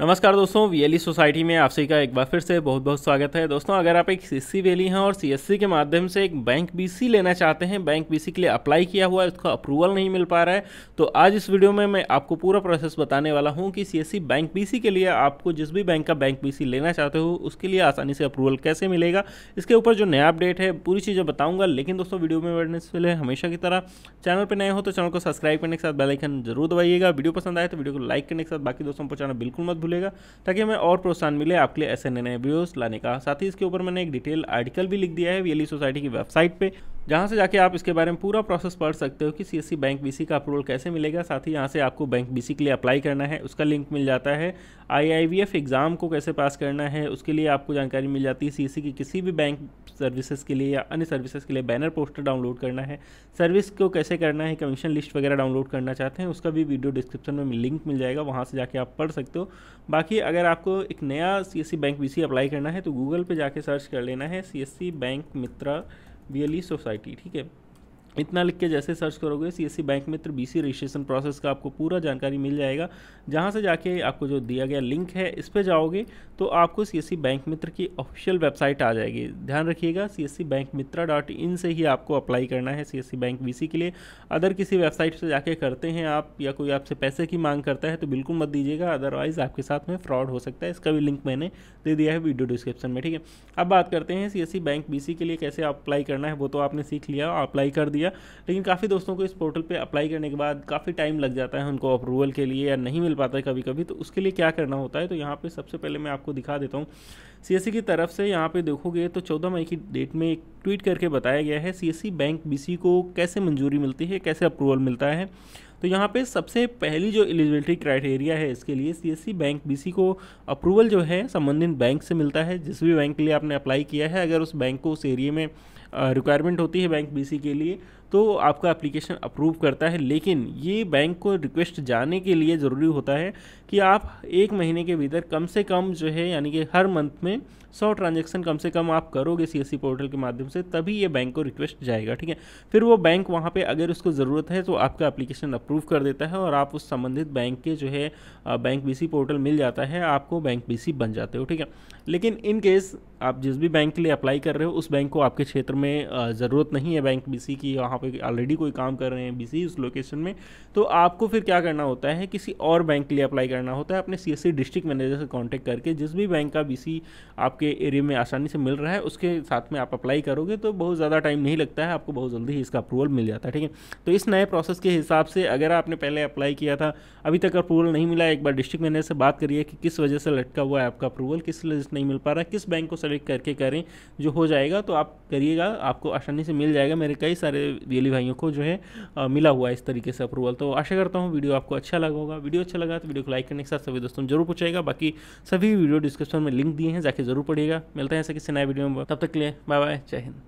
नमस्कार दोस्तों VLE society e में आप सभी का एक बार फिर से बहुत बहुत स्वागत है दोस्तों अगर आप एक सीसी वेली e e हैं और सीएससी के माध्यम से एक बैंक बीसी लेना चाहते हैं बैंक बीसी के लिए अप्लाई किया हुआ है उसका अप्रूवल नहीं मिल पा रहा है तो आज इस वीडियो में मैं आपको पूरा प्रोसेस बताने वाला हूँ कि सी बैंक बी के लिए आपको जिस भी बैंक का बैंक बी लेना चाहते हो उसके लिए आसानी से अप्रूवल कैसे मिलेगा इसके ऊपर जो नया अपडेट है पूरी चीज़ें बताऊँगा लेकिन दोस्तों वीडियो में बढ़ने से पहले हमेशा की तरह चैनल पर नए हो तो चैनल को सब्सक्राइब करने के साथ बेलाइकन जरूर दबाइएगा वीडियो पसंद आए तो वीडियो को लाइक करने के साथ बाकी दोस्तों पहुँचाना बिल्कुल मत भूलेगा ताकि हमें और प्रोत्साहन मिले आपके लिए ऐसे नए नए वीडियोस लाने का साथ ही इसके ऊपर मैंने एक डिटेल आर्टिकल भी लिख दिया है वीएलई सोसाइटी e की वेबसाइट पर जहाँ से जाके आप इसके बारे में पूरा प्रोसेस पढ़ सकते हो कि सी बैंक सी का अप्रूवल कैसे मिलेगा साथ ही यहाँ से आपको बैंक सी के लिए अप्लाई करना है उसका लिंक मिल जाता है एफ एग्ज़ाम को कैसे पास करना है उसके लिए आपको जानकारी मिल जाती है सी की किसी भी बैंक सर्विसेज के लिए या अन्य सर्विसेज के लिए बैनर पोस्टर डाउनलोड करना है सर्विस को कैसे करना है कमीशन लिस्ट वगैरह डाउनलोड करना चाहते हैं उसका भी वीडियो डिस्क्रिप्शन में लिंक मिल जाएगा वहाँ से जाके आप पढ़ सकते हो बाकी अगर आपको एक नया सी बैंक बी अप्लाई करना है तो गूगल पर जाके सर्च कर लेना है सी बैंक मित्रा वियली सोसाइटी ठीक है इतना लिख के जैसे सर्च करोगे C S C bank Mitra B C registration process का आपको पूरा जानकारी मिल जाएगा जहाँ से जाके आपको जो दिया गया लिंक है इस पर जाओगे तो आपको सी एस सी बैंक मित्र की ऑफिशियल वेबसाइट आ जाएगी ध्यान रखिएगा C S C bank Mitra dot in से ही आपको अप्लाई करना है C S C bank B C के लिए अदर किसी वेबसाइट से जाके करते हैं आप या कोई आपसे पैसे की मांग करता है तो बिल्कुल मत दीजिएगा अदरवाइज़ आपके साथ में फ्रॉड हो सकता है इसका भी लिंक मैंने दे दिया है वीडियो डिस्क्रिप्शन में ठीक है अब बात करते हैं C S C bank B C के लिए कैसे अप्लाई करना है वो तो आपने सीख लिया अप्लाई कर दिया दिया लेकिन काफ़ी दोस्तों को इस पोर्टल पर अप्लाई करने के बाद काफ़ी टाइम लग जाता है उनको अप्रूवल के लिए या नहीं मिल पाता है कभी कभी तो उसके लिए क्या करना होता है तो यहाँ पर सबसे पहले मैं आपको दिखा देता हूँ सी की तरफ से यहाँ पे देखोगे तो चौदह मई की डेट में एक ट्वीट करके बताया गया है सी बैंक बी को कैसे मंजूरी मिलती है कैसे अप्रूवल मिलता है तो यहाँ पे सबसे पहली जो एलिजिबिलिटी क्राइटेरिया है इसके लिए सी बैंक बी को अप्रूवल जो है संबंधित बैंक से मिलता है जिस भी बैंक के लिए आपने अप्लाई किया है अगर उस बैंक को उस एरिए में रिक्वायरमेंट होती है बैंक बीसी के लिए तो आपका एप्लीकेशन अप्रूव करता है लेकिन ये बैंक को रिक्वेस्ट जाने के लिए ज़रूरी होता है कि आप एक महीने के भीतर कम से कम जो है यानी कि हर मंथ में सौ ट्रांजेक्शन कम से कम आप करोगे सी पोर्टल e के माध्यम से तभी ये बैंक को रिक्वेस्ट जाएगा ठीक है फिर वो बैंक वहाँ पे अगर उसको ज़रूरत है तो आपका एप्लीकेशन अप्रूव कर देता है और आप उस संबंधित बैंक के जो है बैंक बीसी पोर्टल मिल जाता है आपको बैंक बीसी बन जाते हो ठीक है लेकिन इन केस आप जिस भी बैंक के लिए अप्लाई कर रहे हो उस बैंक को आपके क्षेत्र में में ज़रूरत नहीं है बैंक बी की वहाँ पे ऑलरेडी कोई काम कर रहे हैं बी उस लोकेशन में तो आपको फिर क्या करना होता है किसी और बैंक के लिए अप्लाई करना होता है अपने सी डिस्ट्रिक्ट मैनेजर से कॉन्टैक्ट करके जिस भी बैंक का बी आपके एरिया में आसानी से मिल रहा है उसके साथ में आप अप्लाई करोगे तो बहुत ज़्यादा टाइम नहीं लगता है आपको बहुत जल्दी इसका अप्रूवल मिल जाता है ठीक है तो इस नए प्रोसेस के हिसाब से अगर आपने पहले अप्लाई किया था अभी तक अप्रूवल नहीं मिला एक बार डिस्ट्रिक्ट मैनेजर से बात करिए कि किस वजह से लटका हुआ है आपका अप्रूवल किस वजह से नहीं मिल पा रहा किस बैंक को सेलेक्ट करके करें जो हो जाएगा तो आप करिएगा आपको आसानी से मिल जाएगा मेरे कई सारे रियली भाइयों को जो है आ, मिला हुआ है इस तरीके से अप्रूवल तो आशा करता हूँ वीडियो आपको अच्छा लगा होगा वीडियो अच्छा लगा तो वीडियो को लाइक करने के साथ सभी दोस्तों जरूर पूछेगा बाकी सभी वीडियो डिस्क्रिप्शन में लिंक दिए हैं जाके जरूर पढ़िएगा मिलते हैं ऐसे किसी नए वीडियो में तब तक के लिए बाय बाय जय हिंद